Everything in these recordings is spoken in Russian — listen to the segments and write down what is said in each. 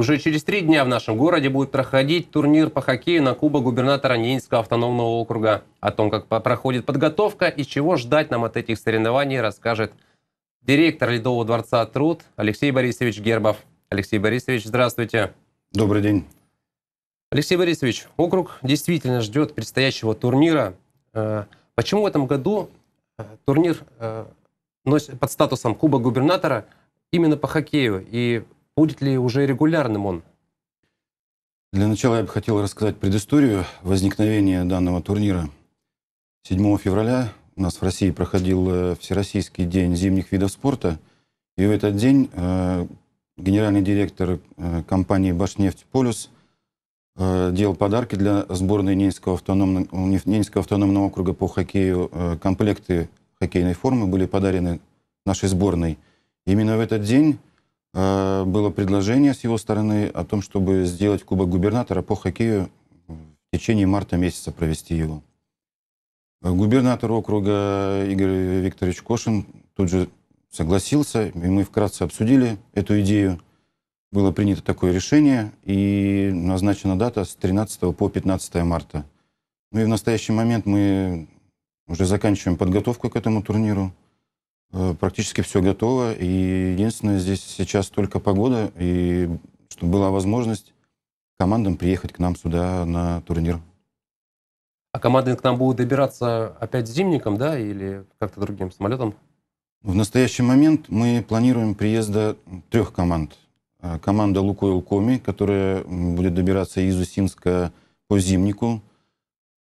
Уже через три дня в нашем городе будет проходить турнир по хоккею на Кубок губернатора Ненецкого автономного округа. О том, как проходит подготовка и чего ждать нам от этих соревнований, расскажет директор Ледового дворца «Труд» Алексей Борисович Гербов. Алексей Борисович, здравствуйте. Добрый день. Алексей Борисович, округ действительно ждет предстоящего турнира. Э, почему в этом году э, турнир э, носит под статусом Куба губернатора именно по хоккею? И Будет ли уже регулярным он? Для начала я бы хотел рассказать предысторию возникновения данного турнира. 7 февраля у нас в России проходил э, Всероссийский день зимних видов спорта. И в этот день э, генеральный директор э, компании «Башнефть Полюс» делал подарки для сборной Ненецкого автономного, Ненецкого автономного округа по хоккею. Комплекты хоккейной формы были подарены нашей сборной. Именно в этот день Э, было предложение с его стороны о том, чтобы сделать Кубок губернатора по хоккею в течение марта месяца провести его. Э, губернатор округа Игорь Викторович Кошин тут же согласился, и мы вкратце обсудили эту идею. Было принято такое решение, и назначена дата с 13 по 15 марта. Ну и в настоящий момент мы уже заканчиваем подготовку к этому турниру. Э, практически все готово. И единственное, здесь сейчас только погода. И чтобы была возможность командам приехать к нам сюда на турнир. А команды к нам будут добираться опять зимником, да, или как-то другим самолетом? В настоящий момент мы планируем приезда трех команд. Э, команда «Лукойл Коми», которая будет добираться из Усинска по зимнику.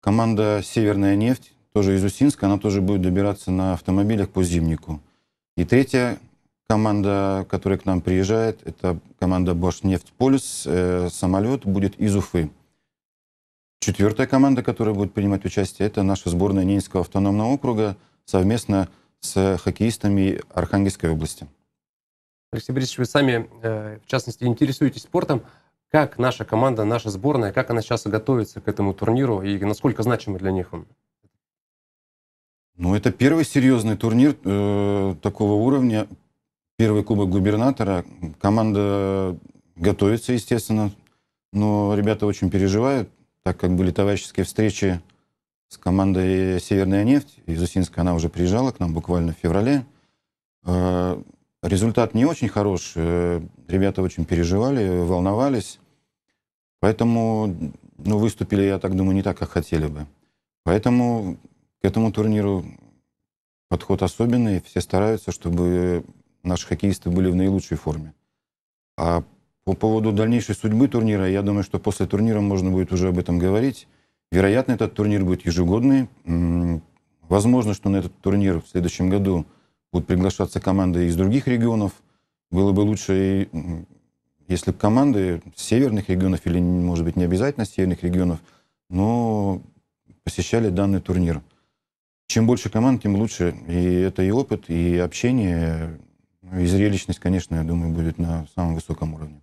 Команда «Северная нефть», тоже из Усинска, она тоже будет добираться на автомобилях по зимнику. И третья команда, которая к нам приезжает, это команда башнефть Э, самолет будет из Уфы. Четвертая команда, которая будет принимать участие, это наша сборная Ненецкого автономного округа совместно с хоккеистами Архангельской области. Алексей Борисович, вы сами, э, в частности, интересуетесь спортом. Как наша команда, наша сборная, как она сейчас готовится к этому турниру и насколько значимый для них он? Ну, это первый серьезный турнир э, такого уровня. Первый кубок губернатора. Команда готовится, естественно. Но ребята очень переживают, так как были товарищеские встречи с командой «Северная нефть». Из Усинска она уже приезжала к нам буквально в феврале. Э, результат не очень хорош. Э, ребята очень переживали, волновались. Поэтому ну, выступили, я так думаю, не так, как хотели бы. Поэтому к этому турниру подход особенный. Все стараются, чтобы наши хоккеисты были в наилучшей форме. А по поводу дальнейшей судьбы турнира, я думаю, что после турнира можно будет уже об этом говорить. Вероятно, этот турнир будет ежегодный. Возможно, что на этот турнир в следующем году будут приглашаться команды из других регионов. Было бы лучше, если бы команды северных регионов, или, может быть, не обязательно северных регионов, но посещали данный турнир. Чем больше команд, тем лучше. И это и опыт, и общение, ну, и зрелищность, конечно, я думаю, будет на самом высоком уровне.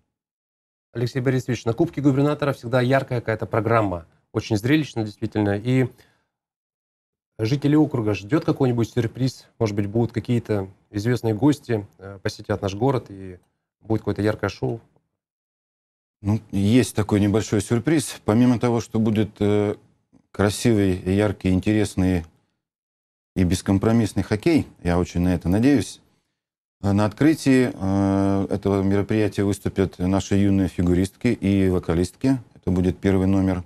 Алексей Борисович, на Кубке губернатора всегда яркая какая-то программа. Очень зрелищно, действительно. И жители округа ждет какой-нибудь сюрприз? Может быть, будут какие-то известные гости, э, посетят наш город, и будет какое-то яркое шоу? Ну, есть такой небольшой сюрприз. Помимо того, что будет э, красивый, яркий, интересный и бескомпромиссный хоккей. Я очень на это надеюсь. Э, на открытии э, этого мероприятия выступят наши юные фигуристки и вокалистки. Это будет первый номер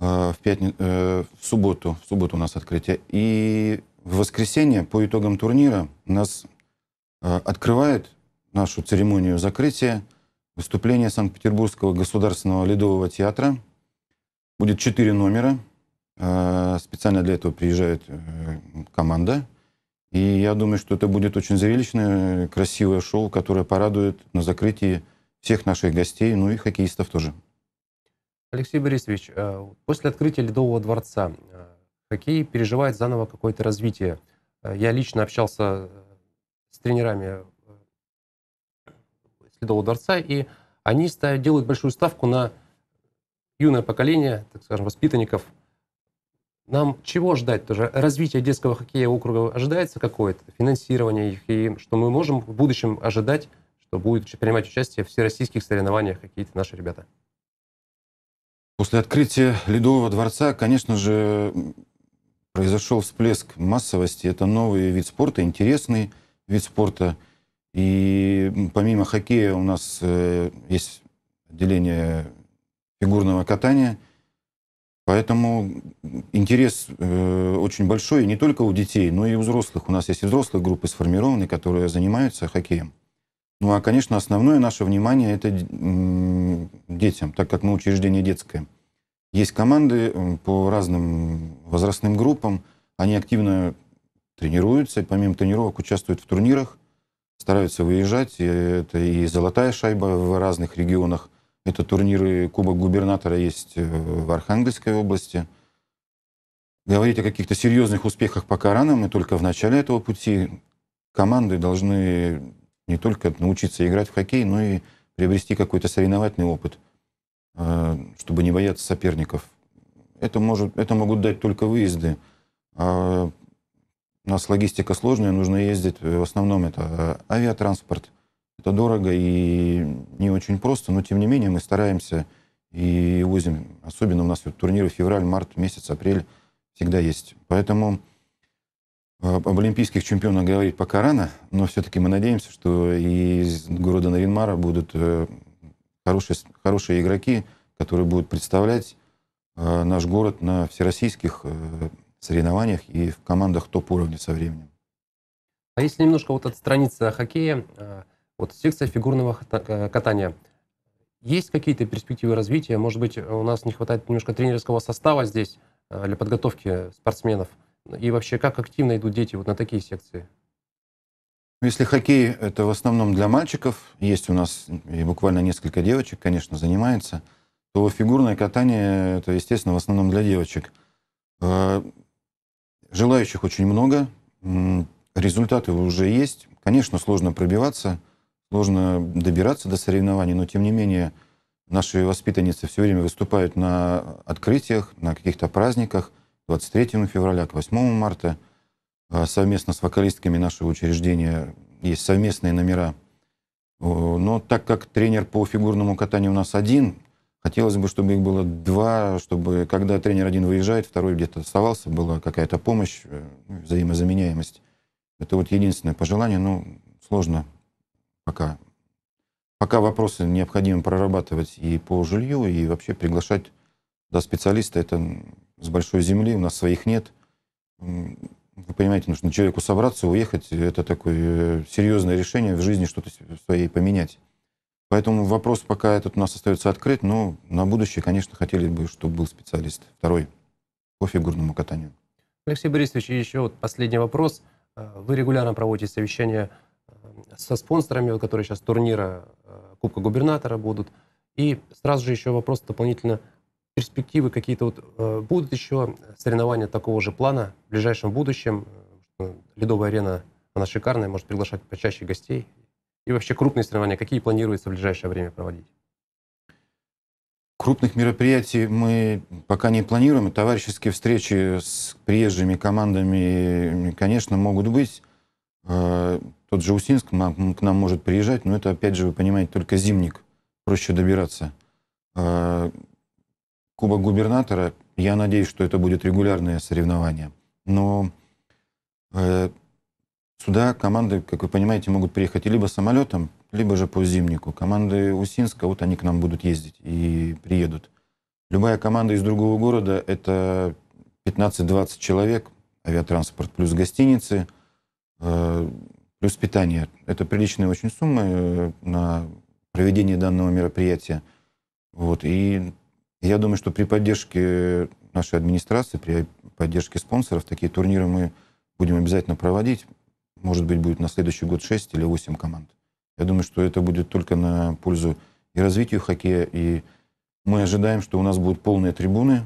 э, в, пятни... в субботу. В субботу у нас открытие. И в воскресенье по итогам турнира нас открывает нашу церемонию закрытия выступление Санкт-Петербургского государственного ледового театра. Будет четыре номера – а, специально для этого приезжает э, команда. И я думаю, что это будет очень зрелищное, красивое шоу, которое порадует на закрытии всех наших гостей, ну и хоккеистов тоже. Алексей Борисович, э, после открытия Ледового дворца э, хоккей переживает заново какое-то развитие. Я лично общался с тренерами Ледового дворца, и они делают большую ставку на юное поколение, так скажем, воспитанников – нам чего ждать тоже? Развитие детского хоккея округа ожидается какое-то? Финансирование их? И что мы можем в будущем ожидать, что будут принимать участие в всероссийских соревнованиях какие-то наши ребята? После открытия Ледового дворца, конечно же, произошел всплеск массовости. Это новый вид спорта, интересный вид спорта. И помимо хоккея у нас э, есть отделение фигурного катания – Поэтому интерес э, очень большой, не только у детей, но и у взрослых. У нас есть и взрослые группы сформированные, которые занимаются хоккеем. Ну а, конечно, основное наше внимание это детям, так как мы учреждение детское. Есть команды э, по разным возрастным группам, они активно тренируются, помимо тренировок участвуют в турнирах, стараются выезжать. И это и золотая шайба в разных регионах, это турниры Кубок губернатора есть э, в Архангельской области. Говорить о каких-то серьезных успехах пока рано, мы только в начале этого пути. Команды должны не только научиться играть в хоккей, но и приобрести какой-то соревновательный опыт, э, чтобы не бояться соперников. Это, может, это могут дать только выезды. А у нас логистика сложная, нужно ездить, э, в основном это авиатранспорт, это дорого и не очень просто, но тем не менее мы стараемся и возим. Особенно у нас вот турниры февраль, март, месяц, апрель всегда есть. Поэтому э, об олимпийских чемпионах говорить пока рано, но все-таки мы надеемся, что из города Наринмара будут э, хорошие, хорошие игроки, которые будут представлять э, наш город на всероссийских соревнованиях и в командах топ-уровня со временем. А если немножко вот отстраниться от хоккея, вот секция фигурного э, катания. Есть какие-то перспективы развития? Может быть, у нас не хватает немножко тренерского состава здесь э, для подготовки спортсменов? И вообще, как активно идут дети вот на такие секции? Ну, если хоккей, это в основном для мальчиков. Есть у нас и буквально несколько девочек, конечно, занимается. То фигурное катание, это, естественно, в основном для девочек. Э, желающих очень много. Результаты уже есть. Конечно, сложно пробиваться – сложно добираться до соревнований, но тем не менее наши воспитанницы все время выступают на открытиях, на каких-то праздниках, 23 февраля, к 8 марта. А совместно с вокалистками нашего учреждения есть совместные номера. Но так как тренер по фигурному катанию у нас один, хотелось бы, чтобы их было два, чтобы когда тренер один выезжает, второй где-то оставался, была какая-то помощь, э, ну взаимозаменяемость. Это вот единственное пожелание, но сложно пока. Пока вопросы необходимо прорабатывать и по жилью, и вообще приглашать да, специалиста. Это с большой земли, у нас своих нет. Вы понимаете, нужно человеку собраться, уехать. Это такое э, серьезное решение в жизни что-то своей поменять. Поэтому вопрос пока этот у нас остается открыт, но на будущее, конечно, хотели бы, чтобы был специалист. Второй по фигурному катанию. Алексей Борисович, еще вот последний вопрос. Э, вы регулярно проводите совещания со спонсорами, которые сейчас турнира э, Кубка Губернатора будут. И сразу же еще вопрос дополнительно, перспективы какие-то вот э, будут еще соревнования такого же плана в ближайшем будущем? Э, ледовая арена, она шикарная, может приглашать почаще гостей. И вообще крупные соревнования, какие планируется в ближайшее время проводить? Крупных мероприятий мы пока не планируем. Товарищеские встречи с приезжими командами, конечно, могут быть. Тот же Усинск к нам может приезжать, но это, опять же, вы понимаете, только зимник. Проще добираться. А, Кубок губернатора, я надеюсь, что это будет регулярное соревнование. Но э, сюда команды, как вы понимаете, могут приехать либо самолетом, либо же по зимнику. Команды Усинска, вот они к нам будут ездить и приедут. Любая команда из другого города — это 15-20 человек, авиатранспорт плюс гостиницы э, — плюс питание. Это приличные очень суммы э, на проведение данного мероприятия. Вот. И я думаю, что при поддержке нашей администрации, при поддержке спонсоров, такие турниры мы будем обязательно проводить. Может быть, будет на следующий год 6 или 8 команд. Я думаю, что это будет только на пользу и развитию хоккея, и мы ожидаем, что у нас будут полные трибуны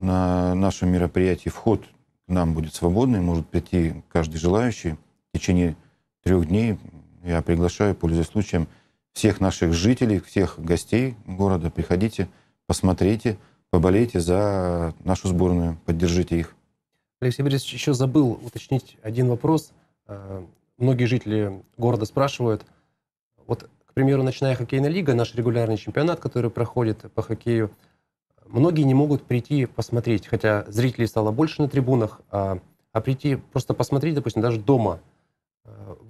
на нашем мероприятии. Вход к нам будет свободный, может прийти каждый желающий. В течение трех дней я приглашаю, пользуясь случаем, всех наших жителей, всех гостей города. Приходите, посмотрите, поболейте за нашу сборную, поддержите их. Алексей Борисович еще забыл уточнить один вопрос. Э, многие жители города спрашивают, вот, к примеру, ночная хоккейная лига, наш регулярный чемпионат, который проходит по хоккею, многие не могут прийти посмотреть, хотя зрителей стало больше на трибунах, а, а прийти просто посмотреть, допустим, даже дома –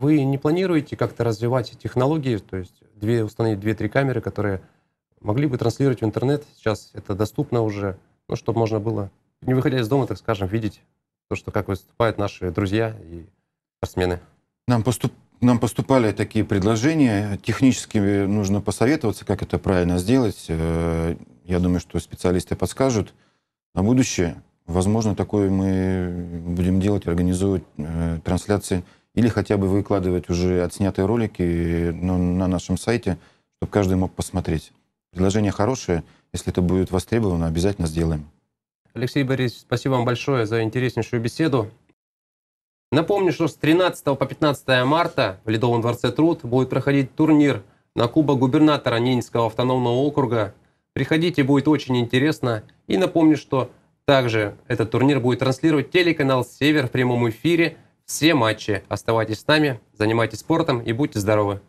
вы не планируете как-то развивать технологии, то есть две, установить две-три камеры, которые могли бы транслировать в интернет, сейчас это доступно уже, ну, чтобы можно было, не выходя из дома, так скажем, видеть то, что как выступают наши друзья и спортсмены. Нам поступ нам поступали такие предложения. Технически э, нужно посоветоваться, как это правильно сделать. Э, я думаю, что специалисты подскажут. На будущее, возможно, такое мы будем делать, организовывать э, трансляции или хотя бы выкладывать уже отснятые ролики ну, на нашем сайте, чтобы каждый мог посмотреть. Предложение хорошее, если это будет востребовано, обязательно сделаем. Алексей Борисович, спасибо вам большое за интереснейшую беседу. Напомню, что с 13 по 15 марта в Ледовом дворце труд будет проходить турнир на кубок губернатора Ненецкого автономного округа. Приходите, будет очень интересно. И напомню, что также этот турнир будет транслировать телеканал «Север» в прямом эфире – все матчи. Оставайтесь с нами, занимайтесь спортом и будьте здоровы.